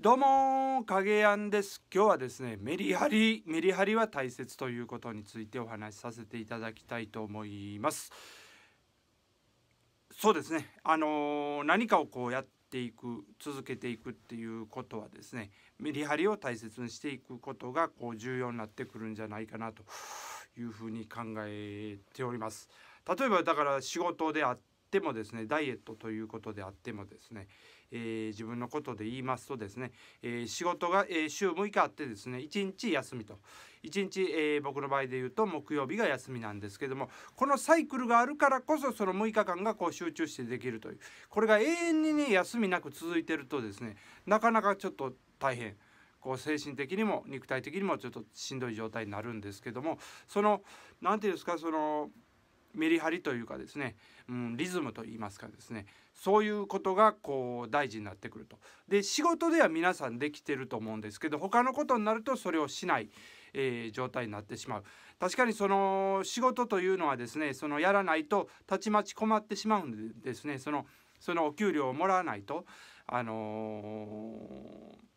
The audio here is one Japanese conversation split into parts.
どうも影やんです今日はですねメリハリメリハリは大切ということについてお話しさせていただきたいと思いますそうですねあのー、何かをこうやっていく続けていくっていうことはですねメリハリを大切にしていくことがこう重要になってくるんじゃないかなというふうに考えております例えばだから仕事であっってもですねダイエットということであってもですね、えー、自分のことで言いますとですね、えー、仕事が、えー、週6日あってですね1日休みと1日、えー、僕の場合で言うと木曜日が休みなんですけどもこのサイクルがあるからこそその6日間がこう集中してできるというこれが永遠にね休みなく続いてるとですねなかなかちょっと大変。こう精神的にも肉体的にもちょっとしんどい状態になるんですけどもその何て言うんですかそのメリハリというかですね、うん、リズムといいますかですねそういうことがこう大事になってくると。で仕事では皆さんできてると思うんですけど他のことになるとそれをしない、えー、状態になってしまう。確かにその仕事というのはですねそのやらないとたちまち困ってしまうんですねそのそのお給料をもらわないと。あのー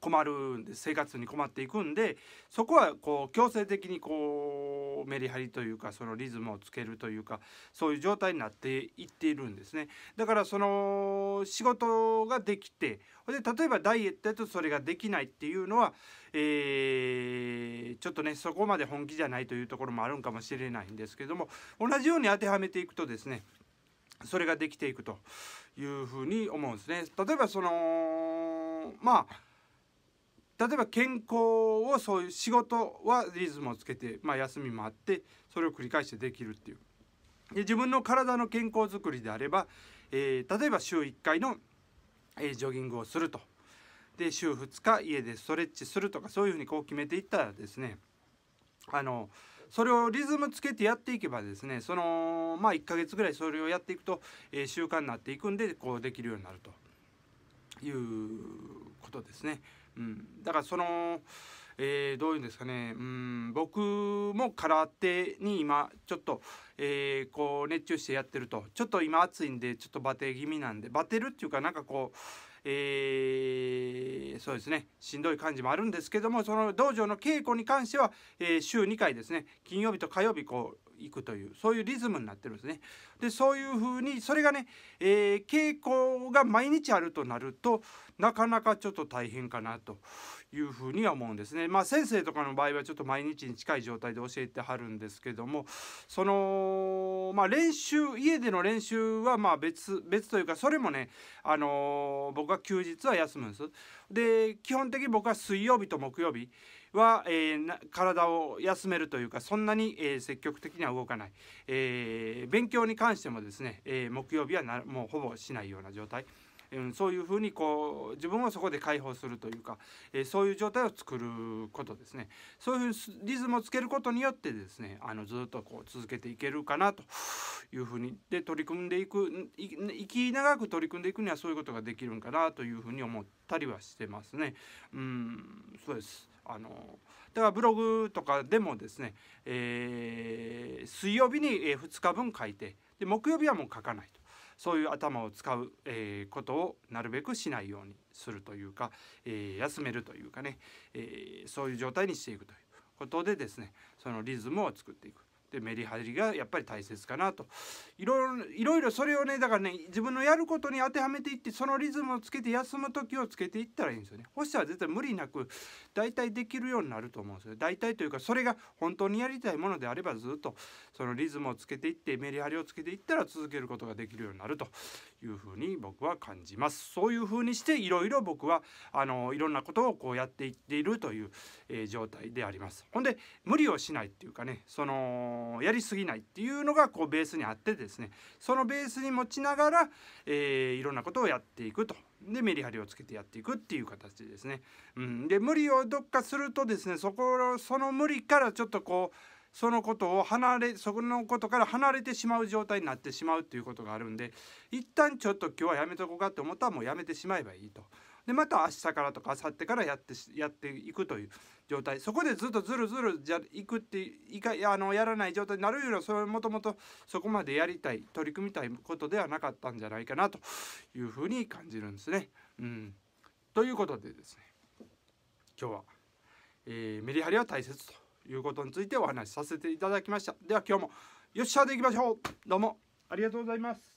困るんで生活に困っていくんでそこはこう強制的にこうメリハリというかそのリズムをつけるというかそういう状態になっていっているんですねだからその仕事ができてで例えばダイエットだとそれができないっていうのは、えー、ちょっとねそこまで本気じゃないというところもあるんかもしれないんですけども同じように当てはめていくとですねそれができていくというふうに思うんですね。例えばそのまあ例えば健康をそういう仕事はリズムをつけて、まあ、休みもあってそれを繰り返してできるっていうで自分の体の健康づくりであれば、えー、例えば週1回の、えー、ジョギングをするとで週2日家でストレッチするとかそういうふうにこう決めていったらですねあのそれをリズムつけてやっていけばですねそのまあ1ヶ月ぐらいそれをやっていくと、えー、習慣になっていくんでこうできるようになるということですね。うん、だからその、えー、どういうんですかね、うん、僕も空手に今ちょっと、えー、こう熱中してやってるとちょっと今暑いんでちょっとバテ気味なんでバテるっていうかなんかこう。えー、そうですねしんどい感じもあるんですけどもその道場の稽古に関しては、えー、週2回ですね金曜日と火曜日こういくというそういうリズムになってるんですね。でそういうふうにそれがね、えー、傾向が毎日あるとなるとなかなかちょっと大変かなというふうには思うんですね。まあ、先生とかの場合はちょっと毎日に近い状態で教えてはるんですけどもその、まあ、練習家での練習はまあ別別というかそれもね、あのー、僕は休日は休むんです。で基本的に僕は水曜日と木曜日は、えー、体を休めるというかそんなに、えー、積極的には動かない、えー、勉強に関してもですね、え木曜日はなもうほぼしないような状態。うん、そういうふうにこう自分をそこで解放するというか、えー、そういう状態を作ることですねそういうリズムをつけることによってですねあのずっとこう続けていけるかなというふうにで取り組んでいくき長く取り組んでいくにはそういうことができるんかなというふうに思ったりはしてますね。うんそうですあのだからブログとかでもですね、えー、水曜日に2日分書いてで木曜日はもう書かないとそういう頭を使う、えー、ことをなるべくしないようにするというか、えー、休めるというかね、えそういう状態にしていくということでですねそのリズムを作っていく。でメリハリがやっぱり大切かなといろいろいろそれをねだからね自分のやることに当てはめていってそのリズムをつけて休む時をつけていったらいいんですよね。そしたら絶対無理なく大体できるようになると思うんですよ。大体というかそれが本当にやりたいものであればずっとそのリズムをつけていってメリハリをつけていったら続けることができるようになるというふうに僕は感じます。そういうふうにしていろいろ僕はあのいろんなことをこうやっていっているという、えー、状態であります。ほんで無理をしないっていうかねそのやりすぎないっていうのがこうベースにあってですねそのベースに持ちながら、えー、いろんなことをやっていくとでメリハリをつけてやっていくっていう形ですね。うん、で無理をどっかするとですねそこその無理からちょっとこうそのことを離れそこのことから離れてしまう状態になってしまうっていうことがあるんで一旦ちょっと今日はやめとこうかって思ったらもうやめてしまえばいいと。でまた明日からとか明後日からやってやっていくという状態そこでずっとずるずるじゃいくっていかあのやらない状態になるよりはそれもともとそこまでやりたい取り組みたいことではなかったんじゃないかなというふうに感じるんですね。うん、ということでですね今日は、えー、メリハリは大切ということについてお話しさせていただきました。では今日もよっしゃでいきましょうどうもありがとうございます。